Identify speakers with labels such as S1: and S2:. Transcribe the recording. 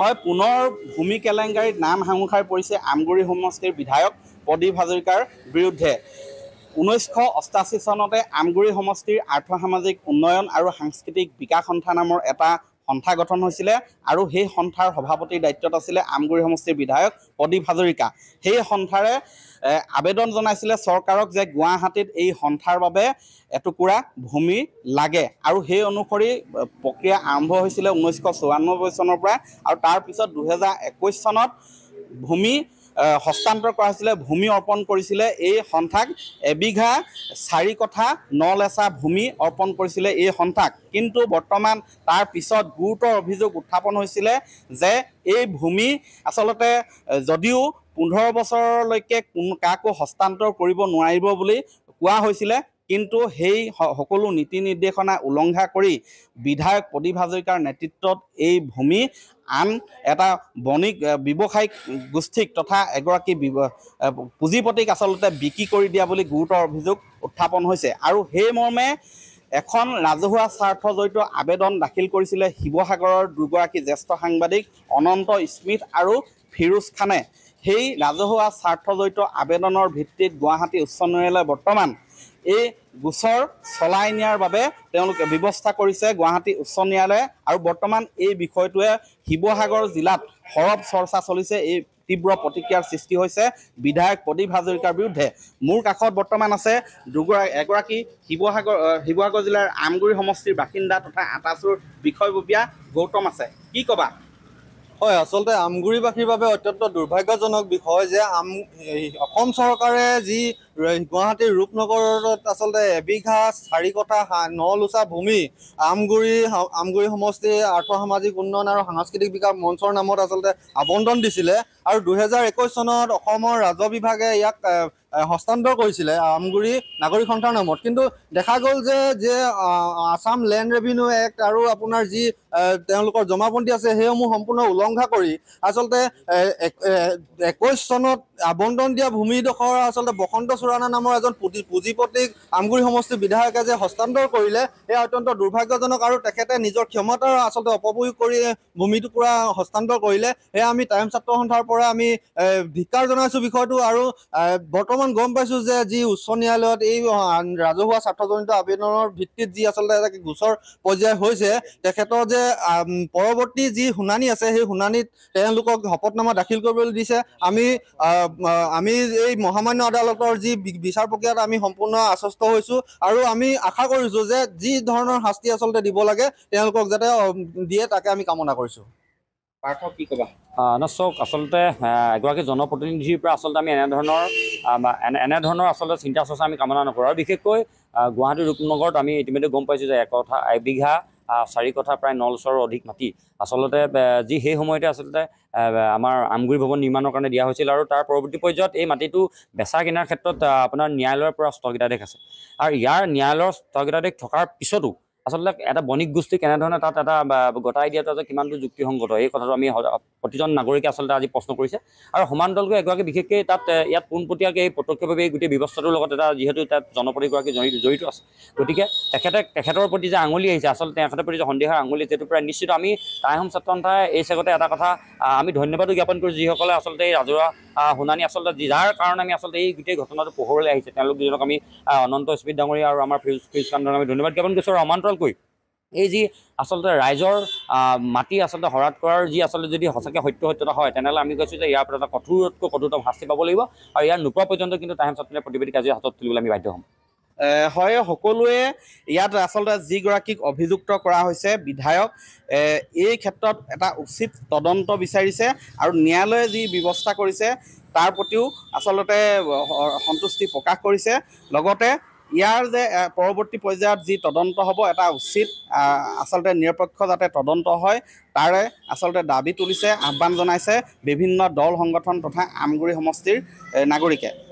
S1: হয় পুনৰ ভূমি কেলেংকাৰীত নাম সাংসাৰ পৰিছে আমগুৰি সমষ্টিৰ বিধায়ক প্ৰদীপ হাজৰিকাৰ বিৰুদ্ধে ঊনৈছশ অষ্টাশী চনতে আমগুৰি সমষ্টিৰ আৰ্থ সামাজিক উন্নয়ন আৰু সাংস্কৃতিক বিকাশ সন্থা নামৰ এটা সন্থা গঠন হৈছিলে আৰু সেই সন্থাৰ সভাপতিৰ দায়িত্বত আছিলে আমগুৰি সমষ্টিৰ বিধায়ক প্ৰদীপ হাজৰিকা সেই সন্থাৰে আবেদন জনাইছিলে চৰকাৰক যে গুৱাহাটীত এই সন্থাৰ বাবে এটুকুৰা ভূমি লাগে আৰু সেই অনুসৰি প্ৰক্ৰিয়া আৰম্ভ হৈছিলে ঊনৈছশ চৌৰান্নব্বৈ চনৰ পৰা আৰু তাৰপিছত দুহেজাৰ একৈছ চনত ভূমি হস্তান্তৰ কৰা হৈছিলে ভূমি অৰ্পণ কৰিছিলে এই সন্থাক এবিঘা চাৰি কথা ন লেচা ভূমি অৰ্পণ কৰিছিলে এই সন্থাক কিন্তু বৰ্তমান তাৰ পিছত গুৰুতৰ অভিযোগ উত্থাপন হৈছিলে যে এই ভূমি আচলতে যদিও পোন্ধৰ বছৰলৈকে কোনো কাকো হস্তান্তৰ কৰিব নোৱাৰিব বুলি কোৱা হৈছিলে কিন্তু সেই সকলো নীতি নিৰ্দেশনা উলংঘা কৰি বিধায়ক প্ৰদীপ হাজৰিকাৰ নেতৃত্বত এই ভূমি আন এটা বণিক ব্যৱসায়িক গোষ্ঠীক তথা এগৰাকী পুঁজিপতিক আচলতে বিক্ৰী কৰি দিয়া বুলি গুৰুতৰ অভিযোগ উত্থাপন হৈছে আৰু সেই মৰ্মে এখন ৰাজহুৱা স্বাৰ্থজড়িত আবেদন দাখিল কৰিছিলে শিৱসাগৰৰ দুগৰাকী জ্যেষ্ঠ সাংবাদিক অনন্ত স্মিথ আৰু ফিৰোজ খানে সেই ৰাজহুৱা স্বাৰ্থজড়িত আবেদনৰ ভিত্তিত গুৱাহাটী উচ্চ ন্যায়ালয়ে বৰ্তমান এই গোচৰ চলাই নিয়াৰ বাবে তেওঁলোকে ব্যৱস্থা কৰিছে গুৱাহাটী উচ্চ ন্যায়ালয়ে আৰু বৰ্তমান এই বিষয়টোৱে শিৱসাগৰ জিলাত সৰব চৰ্চা চলিছে এই তীব্ৰ প্ৰতিক্ৰিয়াৰ সৃষ্টি হৈছে বিধায়ক প্ৰদীপ হাজৰিকাৰ বিৰুদ্ধে মোৰ কাষত বৰ্তমান আছে দুগৰাকী এগৰাকী শিৱসাগৰ শিৱসাগৰ জিলাৰ আমগুৰি সমষ্টিৰ বাসিন্দা তথা আটাচুৰ বিষয়ববীয়া গৌতম আছে কি ক'বা
S2: হয় আচলতে আমগুৰিবাসীৰ বাবে অত্যন্ত দুৰ্ভাগ্যজনক বিষয় যে আম অসম চৰকাৰে যি গুৱাহাটীৰ ৰূপনগৰত আচলতে এবিঘা চাৰি ন লোচা ভূমি আমগুৰি আমগুৰি সমষ্টিৰ সামাজিক উন্নয়ন আৰু সাংস্কৃতিক বিকাশ মঞ্চৰ নামত আচলতে আৱণ্টন দিছিলে আৰু দুহেজাৰ একৈছ চনত অসমৰ ৰাজহ বিভাগে ইয়াক হস্তান্তৰ কৰিছিলে আমগুৰি নাগৰিক সন্থাৰ নামত কিন্তু দেখা গ'ল যে যে আছাম লেণ্ড ৰেভিনিউ এক্ট আৰু আপোনাৰ যি তেওঁলোকৰ জমাবন্দী আছে সেইসমূহ সম্পূৰ্ণ উলংঘা কৰি আচলতে একৈছ চনত আবন্টন দিয়া ভূমিডোখৰ আচলতে বসন্ত চোৰাণা নামৰ এজন পুঁজিপতিক আমগুৰি সমষ্টিৰ বিধায়কে যে হস্তান্তৰ কৰিলে সেয়া অত্যন্ত দুৰ্ভাগ্যজনক আৰু তেখেতে নিজৰ ক্ষমতাৰ আচলতে অপপ্ৰয়োগ কৰি ভূমিটো পূৰা হস্তান্তৰ কৰিলে সেয়া আমি টাইম ছাত্ৰ সন্থাৰ পৰা আমি ভিকাৰ জনাইছোঁ বিষয়টো আৰু বৰ্তমান গম পাইছোঁ যে যি উচ্চ ন্যায়ালয়ত এই ৰাজহুৱা স্বাৰ্থজনিত আবেদনৰ ভিত্তিত যি আচলতে এটা গোচৰ পৰ্যায় হৈছে তেখেতৰ যে পৰৱৰ্তী যি শুনানি আছে সেই শুনানিত তেওঁলোকক শপতনামা দাখিল কৰিবলৈ দিছে আমি আমি এই মহামান্য আদালতৰ যি বিচাৰ প্ৰক্ৰিয়াত আমি সম্পূৰ্ণ আশ্বস্ত হৈছোঁ আৰু আমি আশা কৰিছোঁ যে যি ধৰণৰ শাস্তি আচলতে দিব লাগে তেওঁলোকক যাতে দিয়ে তাকে আমি কামনা কৰিছোঁ পাৰ্থ কি ক'বা
S3: নাচক আচলতে এগৰাকী জনপ্ৰতিনিধিৰ পৰা আচলতে আমি এনেধৰণৰ এনেধৰণৰ আচলতে চিন্তা চৰ্চা আমি কামনা নকৰোঁ আৰু বিশেষকৈ গুৱাহাটী ৰূপনগৰত আমি ইতিমধ্যে গম পাইছোঁ যে একঠা এবিঘা চাৰি কথা প্ৰায় ন লোচৰ অধিক মাটি আচলতে যি সেই সময়তে আচলতে আমাৰ আমগুৰি ভৱন নিৰ্মাণৰ কাৰণে দিয়া হৈছিল আৰু তাৰ পৰৱৰ্তী পৰ্যায়ত এই মাটিটো বেচা কিনাৰ ক্ষেত্ৰত আপোনাৰ ন্যায়ালয়ৰ পৰা স্থগিতাদেশ আছে আৰু ইয়াৰ ন্যায়ালয়ৰ স্থগিতাদেশ থকাৰ পিছতো আচলতে এটা বণিক গোষ্ঠী কেনেধৰণে তাত এটা গতাই দিয়াটো আজি কিমানটো যুক্তিসংগত এই কথাটো আমি প্ৰতিজন নাগৰিকে আচলতে আজি প্ৰশ্ন কৰিছে আৰু সমান দলগৈ এগৰাকী বিশেষকৈ তাত ইয়াত পোনপটীয়াকৈ এই প্ৰত্যক্ষভাৱে এই গোটেই ব্যৱস্থাটোৰ লগত এটা যিহেতু তাত জনপ্ৰতিগৰাকী জড়িত জড়িত আছে গতিকে তেখেতে তেখেতৰ প্ৰতি যে আঙুলি আহিছে আচলতে তেখেতৰ প্ৰতি যে সন্দেহৰ আঙুলি সেইটোৰ প্ৰায় নিশ্চিত আমি টাইহম ছাত্ৰন্থাই এই চাগতে এটা কথা আমি ধন্যবাদো জ্ঞাপন কৰিছোঁ যিসকলে আচলতে এই ৰাজহুৱা শুনানি আচলতে যাৰ কাৰণে আমি আচলতে এই গোটেই ঘটনাটো পোহৰলৈ আহিছে তেওঁলোক দুজনক আমি অনন্ত স্মিত ডাঙৰীয়া আৰু আমাৰ ফিৰোজ ফিৰোজ কান্দক আমি ধন্যবাদ জ্ঞাপন কৰিছোঁ আৰু সমান্তৰ কেনেকৈ এই যি আচলতে ৰাইজৰ মাটি আচলতে হৰাত কৰাৰ যি আচলতে যদি সঁচাকৈ সত্য সত্যতা হয় তেনেহ'লে আমি কৈছোঁ যে ইয়াৰ পৰা এটা কঠোৰতকৈ কঠোৰতম শাস্তি পাব লাগিব আৰু ইয়াৰ নোপোৱা পৰ্যন্ত
S1: কিন্তু তাহেম চাটনিৰ প্ৰতিবেদিক আজি হাতত তুলিবলৈ আমি বাধ্য হ'ম হয় সকলোৱে ইয়াত আচলতে যিগৰাকীক অভিযুক্ত কৰা হৈছে বিধায়ক এই ক্ষেত্ৰত এটা উচিত তদন্ত বিচাৰিছে আৰু ন্যায়ালয়ে যি ব্যৱস্থা কৰিছে তাৰ প্ৰতিও আচলতে সন্তুষ্টি প্ৰকাশ কৰিছে লগতে ইয়াৰ যে পৰৱৰ্তী পৰ্যায়ত যি তদন্ত হ'ব এটা উচিত আচলতে নিৰপেক্ষ যাতে তদন্ত হয় তাৰে আচলতে দাবী তুলিছে আহ্বান জনাইছে বিভিন্ন দল সংগঠন তথা আমগুৰি সমষ্টিৰ নাগৰিকে